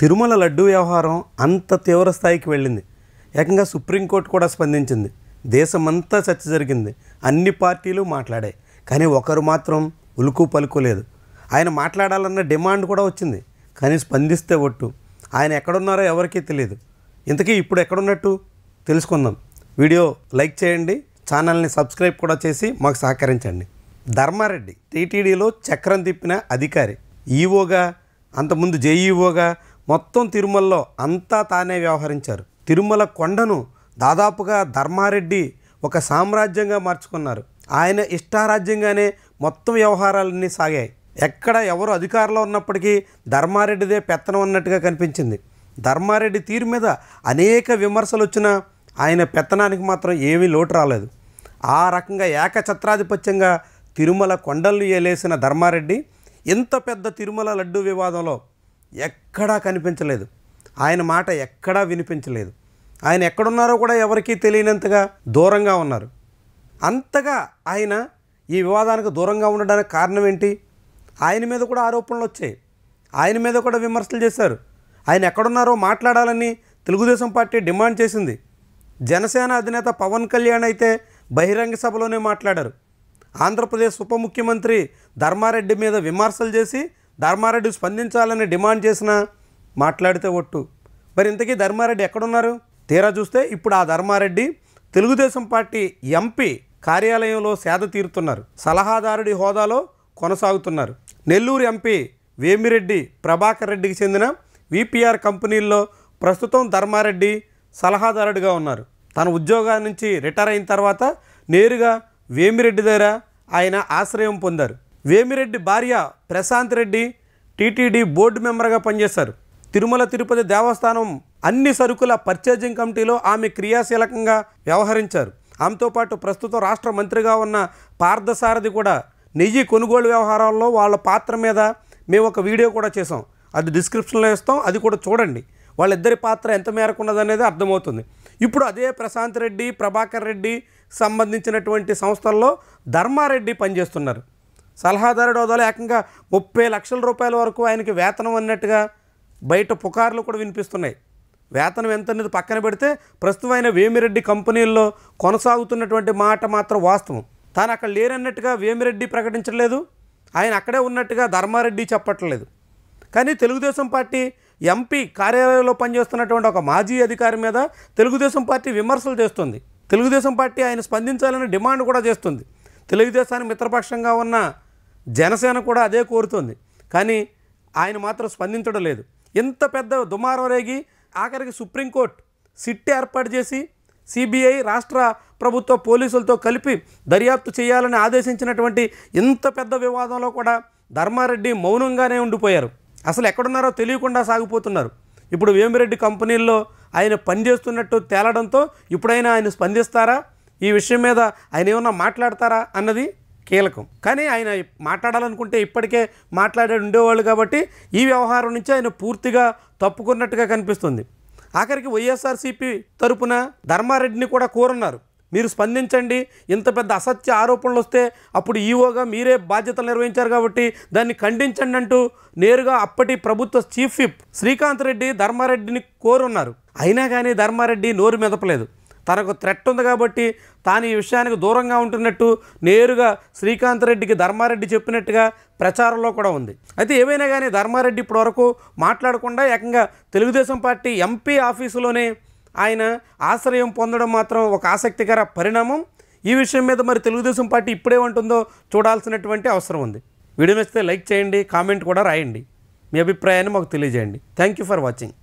తిరుమల లడ్డు వ్యవహారం అంత తీవ్ర స్థాయికి వెళ్ళింది ఏకంగా సుప్రీంకోర్టు కూడా స్పందించింది దేశమంతా చర్చ జరిగింది అన్ని పార్టీలు మాట్లాడాయి కానీ ఒకరు మాత్రం ఉలుకు పలుకోలేదు ఆయన మాట్లాడాలన్న డిమాండ్ కూడా వచ్చింది కానీ స్పందిస్తే ఒట్టు ఆయన ఎక్కడున్నారో ఎవరికీ తెలియదు ఇంతకీ ఇప్పుడు ఎక్కడున్నట్టు తెలుసుకుందాం వీడియో లైక్ చేయండి ఛానల్ని సబ్స్క్రైబ్ కూడా చేసి మాకు సహకరించండి ధర్మారెడ్డి టీటీడీలో చక్రం తిప్పిన అధికారి ఈవోగా అంతకుముందు జేఈఓగా మొత్తం తిరుమలలో అంతా తానే వ్యవహరించారు తిరుమల కొండను దాదాపుగా ధర్మారెడ్డి ఒక సామ్రాజ్యంగా మార్చుకున్నారు ఆయన ఇష్టారాజ్యంగానే మొత్తం వ్యవహారాలన్నీ సాగాయి ఎక్కడ ఎవరు అధికారంలో ఉన్నప్పటికీ ధర్మారెడ్డిదే పెత్తనం అన్నట్టుగా కనిపించింది ధర్మారెడ్డి తీరు మీద అనేక విమర్శలు వచ్చినా ఆయన పెత్తనానికి మాత్రం ఏమీ లోటు రాలేదు ఆ రకంగా ఏకఛత్రాధిపత్యంగా తిరుమల కొండలు ఏలేసిన ధర్మారెడ్డి ఇంత పెద్ద తిరుమల లడ్డు వివాదంలో ఎక్కడా కనిపించలేదు ఆయన మాట ఎక్కడా వినిపించలేదు ఆయన ఎక్కడున్నారో కూడా ఎవరికీ తెలియనంతగా దూరంగా ఉన్నారు అంతగా ఆయన ఈ వివాదానికి దూరంగా ఉండడానికి కారణం ఏంటి ఆయన మీద కూడా ఆరోపణలు వచ్చాయి ఆయన మీద కూడా విమర్శలు చేశారు ఆయన ఎక్కడున్నారో మాట్లాడాలని తెలుగుదేశం పార్టీ డిమాండ్ చేసింది జనసేన అధినేత పవన్ కళ్యాణ్ అయితే బహిరంగ సభలోనే మాట్లాడారు ఆంధ్రప్రదేశ్ ఉప ముఖ్యమంత్రి ధర్మారెడ్డి మీద విమర్శలు చేసి ధర్మారెడ్డి స్పందించాలని డిమాండ్ చేసినా మాట్లాడితే ఒట్టు మరి ఇంతకీ ధర్మారెడ్డి ఎక్కడున్నారు తీరా చూస్తే ఇప్పుడు ఆ ధర్మారెడ్డి తెలుగుదేశం పార్టీ ఎంపీ కార్యాలయంలో సేద తీరుతున్నారు సలహాదారుడి హోదాలో కొనసాగుతున్నారు నెల్లూరు ఎంపీ వేమిరెడ్డి ప్రభాకర్ రెడ్డికి చెందిన విపిఆర్ కంపెనీల్లో ప్రస్తుతం ధర్మారెడ్డి సలహాదారుడిగా ఉన్నారు తన ఉద్యోగాల నుంచి రిటైర్ అయిన తర్వాత నేరుగా వేమిరెడ్డి దగ్గర ఆయన ఆశ్రయం పొందారు వేమిరెడ్డి భార్య ప్రశాంత్ రెడ్డి టీటీడీ బోర్డు మెంబర్గా పనిచేశారు తిరుమల తిరుపతి దేవస్థానం అన్ని సరుకుల పర్చేజింగ్ కమిటీలో ఆమె క్రియాశీలకంగా వ్యవహరించారు ఆమెతో పాటు ప్రస్తుతం రాష్ట్ర మంత్రిగా ఉన్న పార్థసారథి కూడా నెయ్యి కొనుగోలు వ్యవహారాల్లో వాళ్ళ పాత్ర మీద మేము ఒక వీడియో కూడా చేసాం అది డిస్క్రిప్షన్లో ఇస్తాం అది కూడా చూడండి వాళ్ళిద్దరి పాత్ర ఎంత మేరకు ఉన్నదనేది అర్థమవుతుంది ఇప్పుడు అదే ప్రశాంత్ రెడ్డి ప్రభాకర్ రెడ్డి సంబంధించినటువంటి సంస్థల్లో ధర్మారెడ్డి పనిచేస్తున్నారు సలహాదారుడు హోదాలో ఏకంగా ముప్పై లక్షల రూపాయల వరకు ఆయనకి వేతనం అన్నట్టుగా బయట పుకార్లు కూడా వినిపిస్తున్నాయి వేతనం ఎంత అనేది పక్కన పెడితే ప్రస్తుతం ఆయన వేమిరెడ్డి కంపెనీల్లో కొనసాగుతున్నటువంటి మాట మాత్రం వాస్తవం తాను అక్కడ లేరన్నట్టుగా వేమిరెడ్డి ప్రకటించలేదు ఆయన అక్కడే ఉన్నట్టుగా ధర్మారెడ్డి చెప్పట్లేదు కానీ తెలుగుదేశం పార్టీ ఎంపీ కార్యాలయంలో పనిచేస్తున్నటువంటి ఒక మాజీ అధికారి మీద తెలుగుదేశం పార్టీ విమర్శలు చేస్తుంది తెలుగుదేశం పార్టీ ఆయన స్పందించాలని డిమాండ్ కూడా చేస్తుంది తెలుగుదేశానికి మిత్రపక్షంగా ఉన్న జనసేన కూడా అదే కోరుతోంది కానీ ఆయన మాత్రం స్పందించడం లేదు ఇంత పెద్ద దుమారం రేగి ఆఖరికి సుప్రీంకోర్టు సిట్ ఏర్పాటు చేసి సిబిఐ రాష్ట్ర ప్రభుత్వ పోలీసులతో కలిపి దర్యాప్తు చేయాలని ఆదేశించినటువంటి ఇంత పెద్ద వివాదంలో కూడా ధర్మారెడ్డి మౌనంగానే ఉండిపోయారు అసలు ఎక్కడున్నారో తెలియకుండా సాగిపోతున్నారు ఇప్పుడు వేమిరెడ్డి కంపెనీల్లో ఆయన పనిచేస్తున్నట్టు తేలడంతో ఇప్పుడైనా ఆయన స్పందిస్తారా ఈ విషయం మీద ఆయన ఏమన్నా మాట్లాడతారా అన్నది కీలకం కానీ ఆయన మాట్లాడాలనుకుంటే ఇప్పటికే మాట్లాడే ఉండేవాళ్ళు కాబట్టి ఈ వ్యవహారం నుంచి ఆయన పూర్తిగా తప్పుకున్నట్టుగా కనిపిస్తుంది ఆఖరికి వైఎస్ఆర్సీపీ తరపున ధర్మారెడ్డిని కూడా కోరున్నారు మీరు స్పందించండి ఇంత పెద్ద అసత్య ఆరోపణలు వస్తే అప్పుడు ఈవోగా మీరే బాధ్యతలు నిర్వహించారు కాబట్టి దాన్ని ఖండించండి అంటూ నేరుగా అప్పటి ప్రభుత్వ చీఫ్ విప్ శ్రీకాంత్ రెడ్డి ధర్మారెడ్డిని కోరున్నారు అయినా కానీ ధర్మారెడ్డి నోరు మెదపలేదు తనకు థ్రెట్ ఉంది కాబట్టి తాను ఈ విషయానికి దూరంగా ఉంటున్నట్టు నేరుగా శ్రీకాంత్ రెడ్డికి ధర్మారెడ్డి చెప్పినట్టుగా ప్రచారంలో కూడా ఉంది అయితే ఏమైనా కానీ ధర్మారెడ్డి ఇప్పటివరకు మాట్లాడకుండా ఏకంగా తెలుగుదేశం పార్టీ ఎంపీ ఆఫీసులోనే ఆయన ఆశ్రయం పొందడం మాత్రం ఒక ఆసక్తికర పరిణామం ఈ విషయం మీద మరి తెలుగుదేశం పార్టీ ఇప్పుడేమంటుందో చూడాల్సినటువంటి అవసరం ఉంది వీడియో నచ్చితే లైక్ చేయండి కామెంట్ కూడా రాయండి మీ అభిప్రాయాన్ని మాకు తెలియజేయండి థ్యాంక్ యూ ఫర్ వాచింగ్